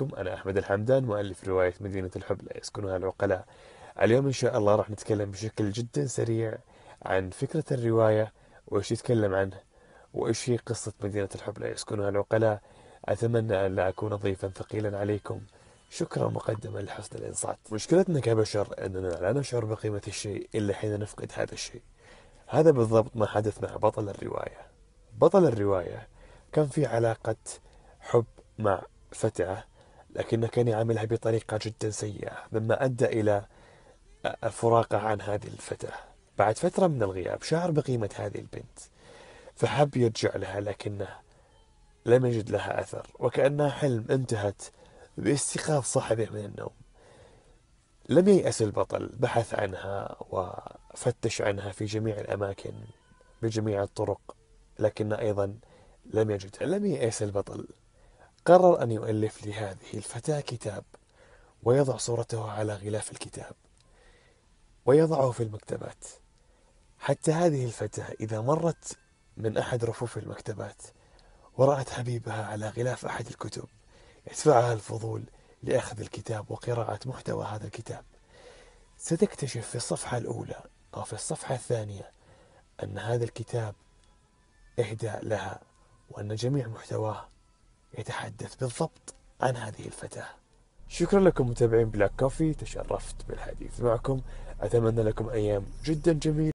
عليكم أنا أحمد الحمدان مؤلف رواية مدينة الحب لا يسكنها العقلاء اليوم إن شاء الله راح نتكلم بشكل جدا سريع عن فكرة الرواية وإيش يتكلم عنه وإيش هي قصة مدينة الحب لا يسكنها العقلاء أتمنى أن لا أكون ضيفا ثقيلا عليكم شكرا مقدما لحسن الإنصات مشكلتنا كبشر أننا لا نشعر بقيمة الشيء إلا حين نفقد هذا الشيء هذا بالضبط ما حدث مع بطل الرواية بطل الرواية كان في علاقة حب مع فتاة لكنه كان يعاملها بطريقة جدا سيئة مما أدى إلى فراقه عن هذه الفتاة بعد فترة من الغياب شعر بقيمة هذه البنت فحب يرجع لها لكنه لم يجد لها أثر وكأنها حلم انتهت باستيقاظ صاحبه من النوم لم ييأس البطل بحث عنها وفتش عنها في جميع الأماكن بجميع الطرق لكن أيضا لم يجدها لم ييأس البطل قرر أن يؤلف لهذه الفتاة كتاب ويضع صورته على غلاف الكتاب ويضعه في المكتبات حتى هذه الفتاة إذا مرت من أحد رفوف المكتبات ورأت حبيبها على غلاف أحد الكتب يدفعها الفضول لأخذ الكتاب وقراءة محتوى هذا الكتاب ستكتشف في الصفحة الأولى أو في الصفحة الثانية أن هذا الكتاب إهداء لها وأن جميع محتواه يتحدث بالضبط عن هذه الفتاة شكرا لكم متابعين بلاك كوفي تشرفت بالحديث معكم أتمنى لكم أيام جدا جميلة